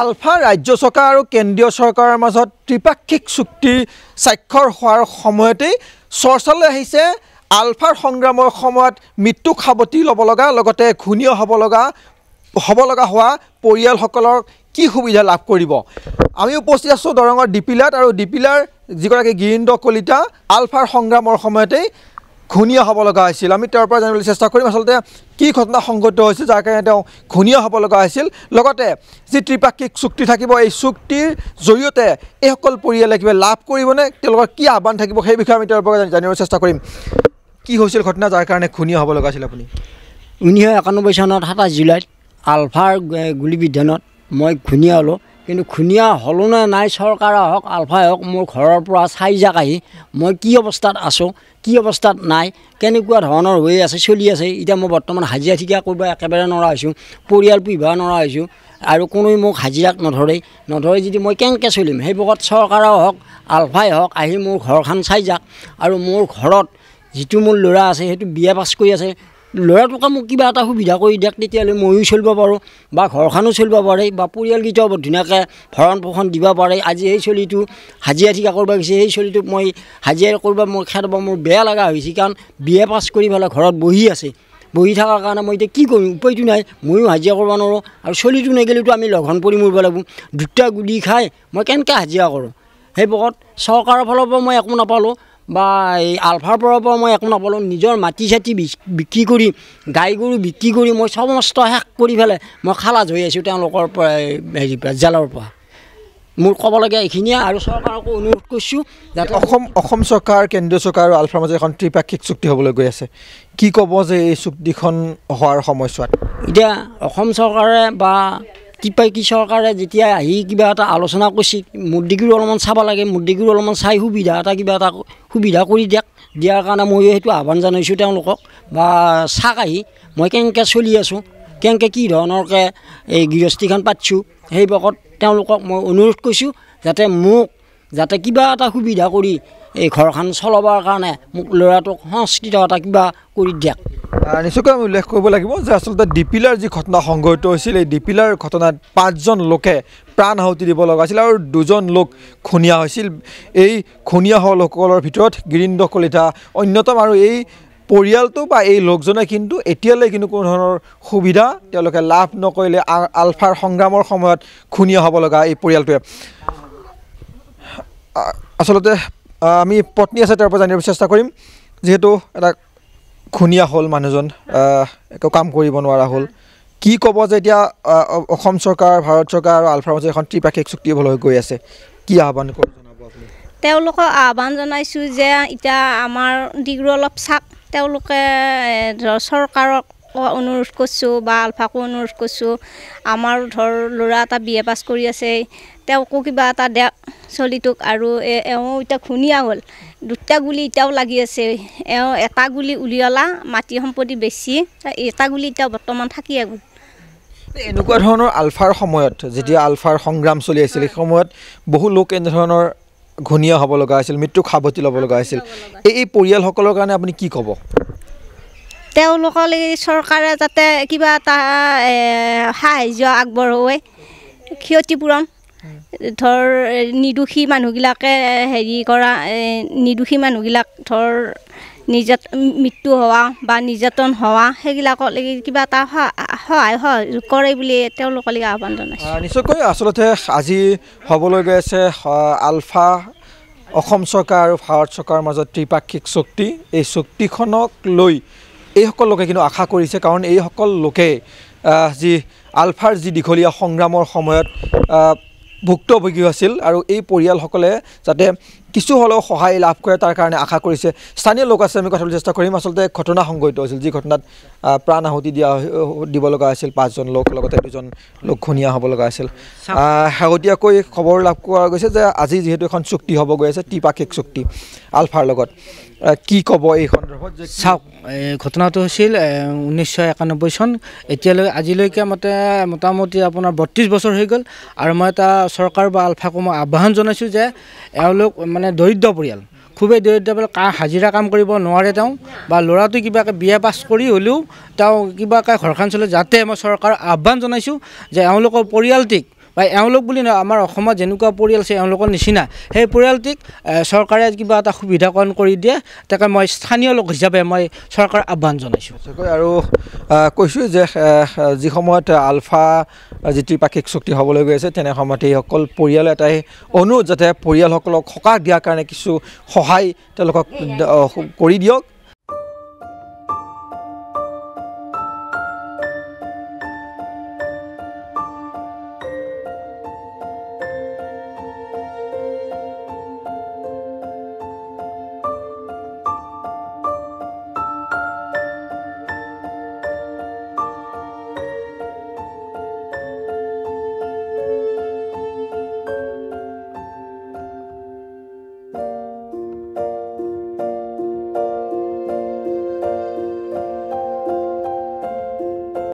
আলফা ৰাজ্য চৰকাৰ আৰু কেন্দ্ৰীয় চৰকাৰৰ মাজত ত্ৰিপাক্ষিক চুক্তি স্বাক্ষৰ হোৱাৰ সময়তেই চৰ্চালৈ আহিছে আলফাৰ সংগ্ৰামৰ সময়ত মৃত্যু সাৱটি ল'ব লগা লগতে ঘূৰ্ণীয় হ'ব লগা হ'ব লগা হোৱা পৰিয়ালসকলক কি সুবিধা লাভ কৰিব আমি উপস্থিত আছোঁ দৰঙৰ ডিপিলাত আৰু ডিপিলাৰ যিগৰাকী গিৰিন্দ্ৰ কলিতা আলফাৰ সংগ্ৰামৰ সময়তেই ঘূনীয়া হ'ব লগা হৈছিল আমি তেওঁৰ পৰা জানিবলৈ চেষ্টা কৰিম আচলতে কি ঘটনা সংঘটিত হৈছিল যাৰ কাৰণে তেওঁ ঘূনীয়া হ'ব লগা হৈছিল লগতে যি ত্ৰিপাক্ষিক চুক্তি থাকিব এই চুক্তিৰ জৰিয়তে এইসকল পৰিয়ালে কিবা লাভ কৰিবনে তেওঁলোকৰ কি আহ্বান থাকিব সেই বিষয়ে আমি তেওঁৰ পৰা জানিবলৈ চেষ্টা কৰিম কি হৈছিল ঘটনা যাৰ কাৰণে ঘূনীয়া হ'ব লগা হৈছিল আপুনি ঊনৈছশ একানব্বৈ চনত সাতাইছ জুলাইত আলফাৰ গুলিবিধানত মই ঘূনীয়া হ'লোঁ কিন্তু ঘূনীয়া হ'লো নে নাই চৰকাৰ হওক আলফাই হওক মোৰ ঘৰৰ পৰা চাই যাক আহি মই কি অৱস্থাত আছোঁ কি অৱস্থাত নাই কেনেকুৱা ধৰণৰ হৈ আছে চলি আছে এতিয়া মই বৰ্তমান হাজিৰা ঠিকা কৰিব একেবাৰে নৰা হৈছোঁ পৰিয়াল পুহিব নৰা হৈছোঁ আৰু কোনোৱে মোক হাজিৰাক নধৰে নধৰে যদি মই কেনেকৈ চলিম সেইবোৰত চৰকাৰ হওক আলফাই হওক আহি মোৰ ঘৰখন চাই যাক আৰু মোৰ ঘৰত যিটো মোৰ ল'ৰা আছে সেইটো বি এ পাছ কৰি আছে ল'ৰাটোকে মোক কিবা এটা সুবিধা কৰি দিয়ক তেতিয়াহ'লে ময়ো চলিব পাৰোঁ বা ঘৰখনো চলিব পাৰে বা পৰিয়ালকেইটাও ধুনীয়াকৈ ভৰণ পোষণ দিব পাৰে আজি সেই চলিটো হাজিৰা ঠিকা কৰিব গৈছে সেই চলিটোক মই হাজিৰা কৰিব মোৰ খেদাব মোৰ বেয়া লগা হৈছে কাৰণ বি এ পাছ কৰি পেলাই ঘৰত বহি আছে বহি থকাৰ কাৰণে মই এতিয়া কি কৰিম উপায়টো নাই ময়ো হাজিৰা কৰিব নোৱাৰোঁ আৰু চলিটো নেগেলেতো আমি লঘন পৰি মৰিব লাগিব দুটা গুলি খাই মই কেনেকৈ হাজিৰা কৰোঁ সেইবোৰত চৰকাৰৰ ফালৰ পৰা মই একো নাপালোঁ বা এই আলফাৰ পৰাৰ পৰা মই একো নাপালোঁ নিজৰ মাটি চাটি বিক্ৰী কৰি গাই গৰু বিক্ৰী কৰি মই সমস্ত শেষ কৰি পেলাই মই খালাজ হৈ আছোঁ তেওঁলোকৰ পৰা হেৰি পৰা জেলৰ পৰা মোৰ ক'ব লাগে এইখিনিয়ে আৰু চৰকাৰকো অনুৰোধ কৰিছোঁ যাতে অসম অসম চৰকাৰ কেন্দ্ৰীয় চৰকাৰ আৰু আলফাৰ মাজত এখন ত্ৰিপাক্ষিক চুক্তি হ'বলৈ গৈ আছে কি ক'ব যে এই চুক্তিখন হোৱাৰ সময়ছোৱাত এতিয়া অসম চৰকাৰে বা কি চৰকাৰে যেতিয়া আহি কিবা এটা আলোচনা কৰিছে মুদ্ৰীগুৰি অলপমান চাব লাগে মুদ্ৰীগুৰি অলপমান চাই সুবিধা এটা কিবা এটা সুবিধা কৰি দিয়ক দিয়াৰ কাৰণে ময়ো সেইটো আহ্বান জনাইছোঁ তেওঁলোকক বা চাক আহি মই কেনেকৈ চলি আছোঁ কেনেকৈ কি ধৰণৰকৈ এই গৃহস্থীখন পাতিছোঁ সেইবকত তেওঁলোকক মই অনুৰোধ কৰিছোঁ যাতে মোক যাতে কিবা এটা সুবিধা কৰি এই ঘৰখন চলাবৰ কাৰণে মোক ল'ৰাটোক সংস্কৃত এটা কিবা কৰি দিয়ক নিশ্চয়কৈ আমি উল্লেখ কৰিব লাগিব যে আচলতে ডিপিলাৰ যি ঘটনা সংঘটিত হৈছিল এই ডিপিলাৰ ঘটনাত পাঁচজন লোকে প্ৰাণ আহুতি দিব লগা আছিল আৰু দুজন লোক খুনীয়া হৈছিল এই খুনীয়া হোৱা লোকসকলৰ ভিতৰত গিৰিন্দ্ৰ কলিতা অন্যতম আৰু এই পৰিয়ালটো বা এই লোকজনে কিন্তু এতিয়ালৈ কিন্তু কোনো ধৰণৰ সুবিধা তেওঁলোকে লাভ নকৰিলে আলফাৰ সংগ্ৰামৰ সময়ত খুনীয়া হ'ব লগা এই পৰিয়ালটোৱে আচলতে আমি পত্নী আছে তাৰ পৰা জানিব চেষ্টা কৰিম যিহেতু এটা খুনীয়া হ'ল মানুহজন একো কাম কৰিব নোৱাৰা হ'ল কি ক'ব যে এতিয়া অসম চৰকাৰ ভাৰত চৰকাৰ আৰু আলফাৰ্মাজৰ এখন ত্ৰিপাক্ষিক চুক্তি হ'ব হৈ গৈ আছে কি আহ্বান কৰিব জনাব তেওঁলোকক আহ্বান জনাইছোঁ যে এতিয়া আমাৰ ডিগ্ৰী অলপ চাওক তেওঁলোকে চৰকাৰক অনুৰোধ কৰিছোঁ বা আলফাকো অনুৰোধ কৰিছোঁ আমাৰ ধৰ ল'ৰা এটা বি এ পাছ কৰি আছে তেওঁকো কিবা এটা দে চলিটোক আৰু এওঁ এতিয়া ঘূনীয়া হ'ল দুটা গুলি এতিয়াও লাগি আছে এওঁ এটা গুলি উলিয়ালা মাটি সম্পত্তি বেছি এটা গুলি এতিয়াও বৰ্তমান থাকিয়ে গ'ল এনেকুৱা ধৰণৰ আলফাৰ সময়ত যেতিয়া আলফাৰ সংগ্ৰাম চলি আছিল সেই সময়ত বহু লোক এনেধৰণৰ ঘূনীয়া হ'ব লগা হৈছিল মৃত্যুক খাবতি ল'ব লগা হৈছিল এই পৰিয়ালসকলৰ কাৰণে আপুনি কি ক'ব তেওঁলোকলৈ চৰকাৰে যাতে কিবা এটা সাহাৰ্য আগবঢ়োৱে ক্ষতিপূৰণ ধৰ নিৰ্দোষী মানুহবিলাকে হেৰি কৰা নিৰ্দোষী মানুহবিলাক ধৰ নিৰ্যাত মৃত্যু হোৱা বা নিৰ্যাতন হোৱা সেইবিলাকক লাগি কিবা এটা সহায় সহযোগ কৰে বুলি তেওঁলোকলৈ আহ্বান জনাইছোঁ নিশ্চয়কৈ আচলতে আজি হ'বলৈ গৈ আছে আলফা অসম চৰকাৰ আৰু ভাৰত চৰকাৰৰ মাজত ত্ৰিপাক্ষিক চুক্তি এই চুক্তিখনক লৈ এইসকল লোকে কিন্তু আশা কৰিছে কাৰণ এইসকল লোকে যি আলফাৰ যি দীঘলীয়া সংগ্ৰামৰ সময়ত ভুক্তভোগী আছিল আৰু এই পৰিয়ালসকলে যাতে কিছু হ'লেও সহায় লাভ কৰে তাৰ কাৰণে আশা কৰিছে স্থানীয় লোক আছে আমি কথাবলৈ চেষ্টা কৰিম আচলতে ঘটনা সংঘটিত হৈছিল যি ঘটনাত প্ৰাণ আহুতি দিয়া দিব লগা আছিল পাঁচজন লোক লগতে দুজন লোক ঘূনীয়া হ'ব লগা আছিল শেহতীয়াকৈ খবৰ লাভ কৰা গৈছে যে আজি যিহেতু এখন চুক্তি হ'ব গৈ আছে ত্ৰিপাক্ষিক চুক্তি আলফাৰ লগত কি ক'ব এই সন্দৰ্ভত যে চাওক ঘটনাটো হৈছিল ঊনৈছশ একানব্বৈ চন এতিয়ালৈ আজিলৈকে মতে মোটামুটি আপোনাৰ বত্ৰিছ বছৰ হৈ গ'ল আৰু মই এটা চৰকাৰ বা আলফাকো মই আহ্বান জনাইছোঁ যে এওঁলোক মানে দৰিদ্ৰ পৰিয়াল খুবেই দৰিদ্ৰ পৰিয়াল কা হাজিৰা কাম কৰিব নোৱাৰে তেওঁ বা ল'ৰাটো কিবাকৈ এ পাছ কৰি হ'লেও তেওঁ কিবাকৈ ঘৰখন চলে যাতে মই চৰকাৰক আহ্বান জনাইছোঁ যে এওঁলোকৰ পৰিয়ালটিক বা এওঁলোক বুলি নহয় আমাৰ অসমত যেনেকুৱা পৰিয়াল আছে এওঁলোকৰ নিচিনা সেই পৰিয়ালটিক চৰকাৰে কিবা এটা সুবিধাকৰণ কৰি দিয়ে তাকে মই স্থানীয় লোক হিচাপে মই চৰকাৰ আহ্বান জনাইছোঁ আৰু কৈছোঁ যে যি সময়ত আলফা যিত্ৰিপাক্ষিক চুক্তি হ'বলৈ গৈ আছে তেনে সময়ত এইসকল পৰিয়ালে এটাই অনুৰোধ যাতে পৰিয়ালসকলক সকাহ দিয়াৰ কাৰণে কিছু সহায় তেওঁলোকক কৰি দিয়ক